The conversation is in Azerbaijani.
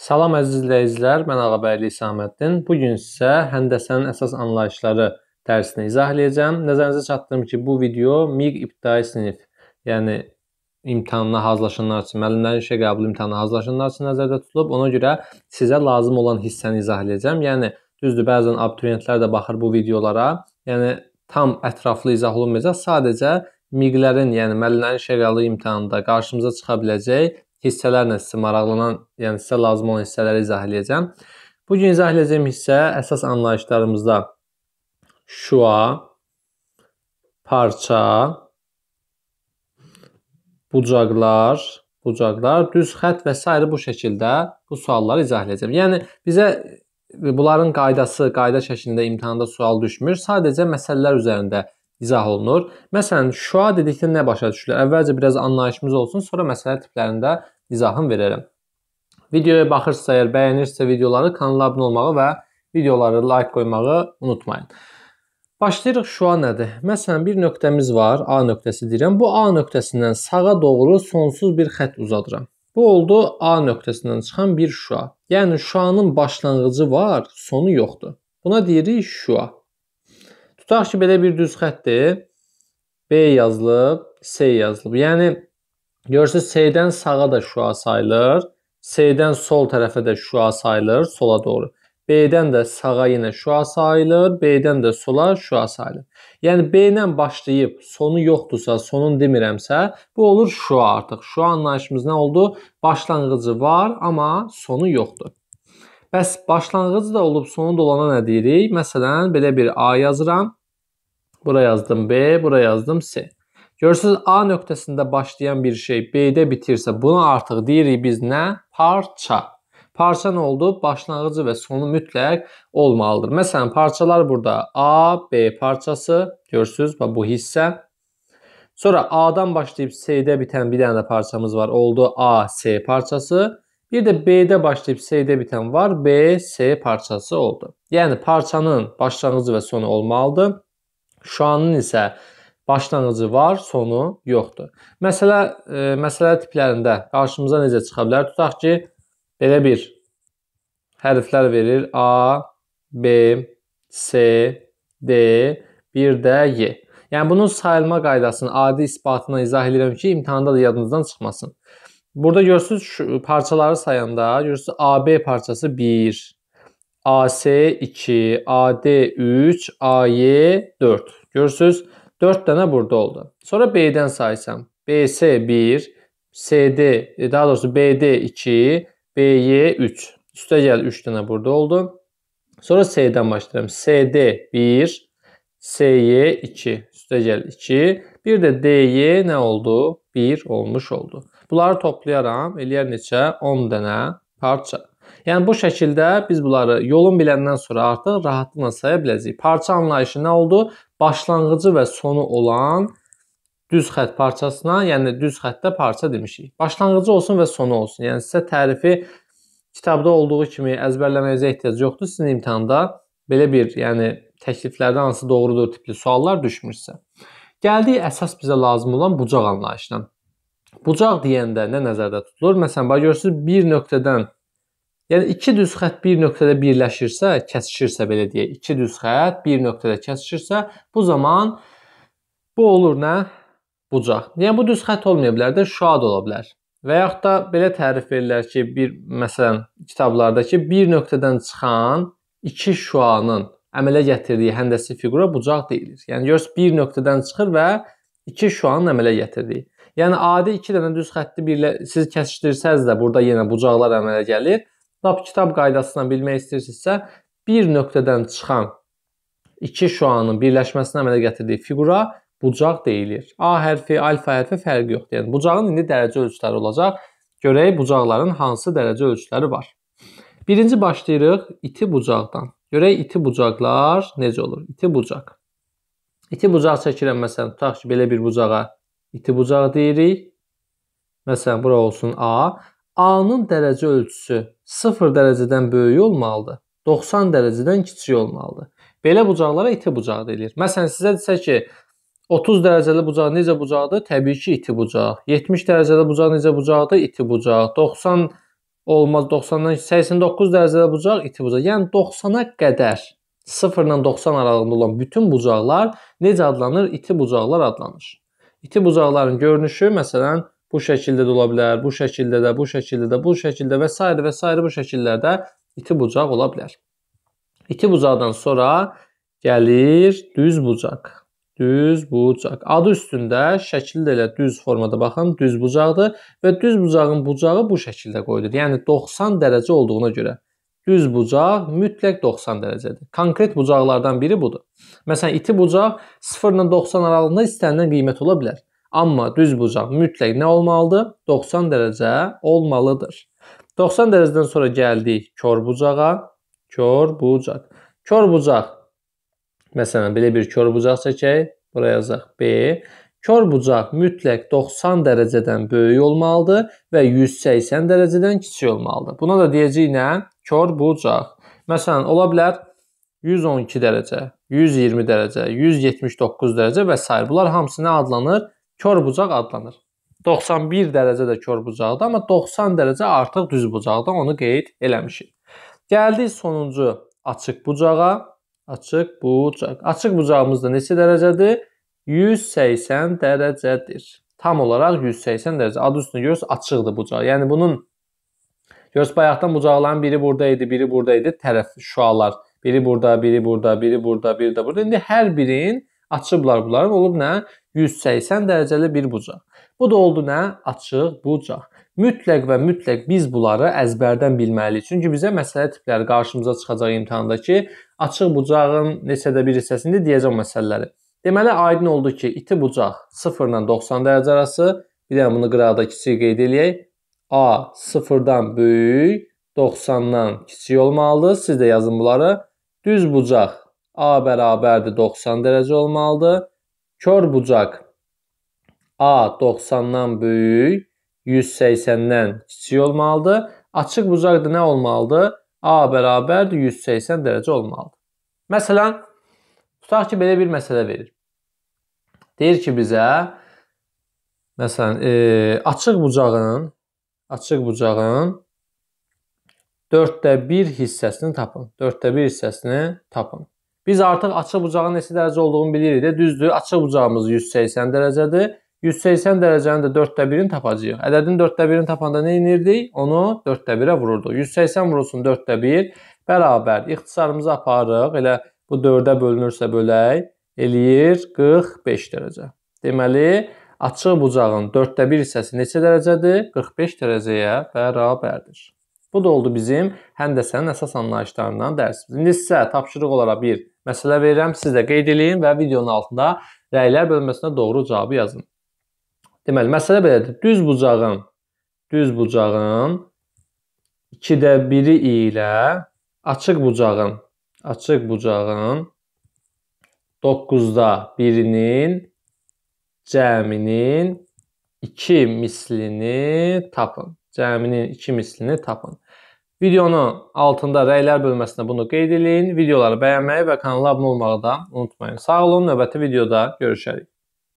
Salam əziz izləyicilər, mən Ağabəyli İsaməddin. Bu gün sizə həndəsənin əsas anlayışları dərsini izah edəcəm. Nəzərinizə çatdırım ki, bu video MİQ ibtidai sinif, yəni imtahanına hazırlaşanlar üçün, müəllimlərin işə qəbul imtahanına hazırlaşanlar üçün nəzərdə tutulub. Ona görə sizə lazım olan hissəni izah edəcəm. Yəni düzdür, bəzən abituriyentlər də baxır bu videolara. Yəni tam ətraflı izah olunmayacaq, sadəcə MİQ-lərin, yəni müəllimlərin işə qəbul imtahanında qarşımıza çıxa biləcək hissələrlə sizi maraqlanan, yəni sizə lazım olan hissələri izah edəcəm. Bu gün izah edəcəyim hissə əsas anlayışlarımızda şua, parça, bucaqlar, bucaqlar, düz xətt və s. bu şəkildə bu sualları izah edəcəm. Yəni bizə bunların qaydası, qayda şəklində imtahanda sual düşmür. Sadəcə məsələlər üzərində izah olunur. Məsələn, şüa dedikdə nə başa düşülür? Əvvəlcə biraz anlayışımız olsun, sonra məsələ tiplərində izahım verərəm. Videoya baxırsınızsa, əgər bəyənirsinizsə videoları kanala abunə olmağı və videoları like qoymağı unutmayın. Başlayırıq şua nədir? Məsələn, bir nöqtəmiz var, A nöqtəsi deyirəm. Bu A nöqtəsindən sağa doğru sonsuz bir xətt uzadıram. Bu oldu A nöqtəsindən çıxan bir şua. Yəni şuanın başlanğıcı var, sonu yoxdur. Buna deyirik şua. Tutaq ki, belə bir düz xəttdir. B yazılıb, S yazılıb. Yəni görürsüz C-dən sağa da şua sayılır. C-dən sol tərəfə də şua sayılır, sola doğru. B-dən də sağa yenə şua sayılır, B-dən də sola şua sayılır. Yəni B ilə başlayıb sonu yoxdursa, sonun demirəmsə, bu olur şua artıq. Şua anlayışımız nə oldu? Başlanğıcı var, amma sonu yoxdur. Bəs başlanğıcı da olub sonu da olana nə deyirik? Məsələn, belə bir A yazıram. Buraya yazdım B, buraya yazdım C. Görürsünüz A nöqtəsində başlayan bir şey B'de də bitirsə, buna artıq deyirik biz nə? Parça. Parça nə oldu? Başlangıcı və sonu mütləq olmalıdır. Məsələn, parçalar burada A, B parçası, görürsünüz, bu hissə. Sonra A'dan dan başlayıb C-də bir dənə də parçamız var. Oldu A, C parçası. Bir de B'de də başlayıb C-də var. B, C parçası oldu. Yəni parçanın başlangıcı və sonu olmalıdır. Şuşanın isə başlanğıcı var, sonu yoxdur. Məsələ e, məsələ tiplərində qarşımıza necə çıxa bilər? Tutaq ki, belə bir hərflər verir: A, B, C, D, bir də Y. Yəni bunun sayılma qaydasını adi isbatına izah edirəm ki, imtahanda da yadınızdan çıxmasın. Burada görürsüz parçaları sayanda, görürsüz AB parçası 1, AS2, AD3, AY4. Görürsünüz 4 tane burada oldu. Sonra B'den saysam. BS1, SD, e, daha doğrusu BD2, BY3. Üste gel 3 tane burada oldu. Sonra S'den başlayalım. SD1, SY2, üste gel 2. Bir de DY ne oldu? 1 olmuş oldu. Bunları toplayaram eləyər neçə? 10 dənə parça. Yəni bu şəkildə biz bunları yolun biləndən sonra artıq rahatlıqla saya biləcəyik. Parça anlayışı nə oldu? Başlanğıcı və sonu olan düz xətt parçasına, yəni düz xəttdə parça demişik. Başlanğıcı olsun və sonu olsun. Yəni sizə tərifi kitabda olduğu kimi əzbərləməyinizə ehtiyac yoxdur. Sizin imtahanda belə bir, yəni təkliflərdə hansı doğrudur tipli suallar düşmürsə. Gəldik əsas bizə lazım olan bucaq anlayışına. Bucaq deyəndə nə nəzərdə tutulur? Məsələn, bax görürsüz bir nöqtədən Yəni iki düz xətt bir nöqtədə birləşirsə, kəsişirsə belə deyək, iki düz xətt bir nöqtədə kəsişirsə, bu zaman bu olur nə? Bucaq. Yəni bu düz xətt olmaya bilər də, şüa da ola bilər. Və yaxud da belə tərif verirlər ki, bir məsələn kitablardakı bir nöqtədən çıxan iki şüanın əmələ gətirdiyi həndəsi fiqura bucaq deyilir. Yəni görürsüz bir nöqtədən çıxır və iki şüanın əmələ gətirdiyi. Yəni adi 2 dənə düz xətti birlə siz kəsişdirsəz də burada yenə bucaqlar əmələ gəlir. Lap kitab qaydasından bilmək istəyirsinizsə, bir nöqtədən çıxan iki şüanın birləşməsini əmələ gətirdiyi fiqura bucaq deyilir. A hərfi, alfa hərfi fərqi yoxdur. Yəni bucağın indi dərəcə ölçüləri olacaq. Görək bucaqların hansı dərəcə ölçüləri var. Birinci başlayırıq iti bucaqdan. Görək iti bucaqlar necə olur? İti bucaq. İti bucaq çəkirəm məsələn, tutaq ki, belə bir bucağa iti bucaq deyirik. Məsələn, bura olsun A. A-nın dərəcə ölçüsü 0 dərəcədən böyük olmalıdır, 90 dərəcədən kiçik olmalıdır. Belə bucaqlara iti bucaq deyilir. Məsələn, sizə desə ki, 30 dərəcəli bucaq necə bucaqdır? Təbii ki, iti bucaq. 70 dərəcəli bucaq necə bucaqdır? İti bucaq. 90 olmaz, 90-dan 89 dərəcəli bucaq iti bucaq. Yəni 90-a qədər 0 ilə 90 aralığında olan bütün bucaqlar necə adlanır? İti bucaqlar adlanır. İti bucaqların görünüşü, məsələn, bu şəkildə də ola bilər, bu şəkildə də, bu şəkildə də, bu şəkildə və s. və s. bu şəkillərdə iti bucaq ola bilər. İti bucaqdan sonra gəlir düz bucaq. Düz bucaq. Adı üstündə şəkil də elə düz formada baxın, düz bucaqdır və düz bucağın bucağı bu şəkildə qoyulur. Yəni 90 dərəcə olduğuna görə düz bucaq mütləq 90 dərəcədir. Konkret bucaqlardan biri budur. Məsələn, iti bucaq 0 ilə 90 aralığında istənilən qiymət ola bilər. Amma düz bucaq mütləq nə olmalıdır? 90 dərəcə olmalıdır. 90 dərəcədən sonra gəldik kör bucağa. Kör bucaq. Kör bucaq. Məsələn, belə bir kör bucaq çəkək. Buraya yazaq B. Kör bucaq mütləq 90 dərəcədən böyük olmalıdır və 180 dərəcədən kiçik olmalıdır. Buna da deyəcəyik nə? Kör bucaq. Məsələn, ola bilər 112 dərəcə, 120 dərəcə, 179 dərəcə və s. Bunlar hamısı nə adlanır? kör bucaq adlanır. 91 dərəcə də kör bucaqda, amma 90 dərəcə artıq düz bucaqda onu qeyd eləmişik. Gəldik sonuncu açıq bucağa. Açıq bucaq. Açıq bucağımız da neçə dərəcədir? 180 dərəcədir. Tam olaraq 180 dərəcə. Adı üstünə görürüz, açıqdır bucaq. Yəni bunun görürüz bayaqdan bucaqların biri burada idi, biri burada idi. Tərəf şualar. Biri burada, biri burada, biri burada, biri də burada. İndi hər birin açıblar bunların. Olub nə? 180 dərəcəli bir bucaq. Bu da oldu nə? Açıq bucaq. Mütləq və mütləq biz bunları əzbərdən bilməliyik. Çünki bizə məsələ tipləri qarşımıza çıxacaq imtahandakı açıq bucağın neçədə bir hissəsində deyəcəm məsələləri. Deməli aydın oldu ki, iti bucaq 0 ilə 90 dərəcə arası, bir dənə bunu qıraqda kiçik qeyd eləyək. A 0-dan böyük, 90-dan kiçik olmalıdır. Siz də yazın bunları. Düz bucaq A bərabərdir 90 dərəcə olmalıdır. Kör bucaq A 90-dan böyük, 180-dən kiçik olmalıdır. Açıq bucaq da nə olmalıdır? A bərabərdir 180 dərəcə olmalıdır. Məsələn, tutaq ki, belə bir məsələ verir. Deyir ki, bizə məsələn, e, açıq bucağın açıq bucağın 4də 1 hissəsini tapın. 4də 1 hissəsini tapın. Biz artıq açıq bucağın neçə dərəcə olduğunu bilirik də, düzdür. Açıq bucağımız 180 dərəcədir. 180 dərəcənin də 4də 1-ini tapacağıq. Ədədin 4də 1-ini tapanda nə inirdik? Onu 4də 1-ə vururduq. 180 vurulsun 4də 1 bərabər ixtisarımızı aparırıq. Elə bu 4-ə bölünürsə bölək eləyir 45 dərəcə. Deməli, açıq bucağın 4də 1 hissəsi neçə dərəcədir? 45 dərəcəyə bərabərdir. Bu da oldu bizim həndəsənin əsas anlayışlarından dərsimiz. İndi sizə tapşırıq olaraq bir Məsələ verirəm, siz də qeyd eləyin və videonun altında rəylər bölməsinə doğru cavabı yazın. Deməli, məsələ belədir. Düz bucağın düz bucağın 2də 1-i ilə açıq bucağın açıq bucağın 9-da 1-inin cəminin 2 mislini tapın. Cəminin 2 mislini tapın. Videonun altında rəylər bölməsində bunu qeyd eləyin. Videoları bəyənməyi və kanala abunə olmağı da unutmayın. Sağ olun, növbəti videoda görüşərik.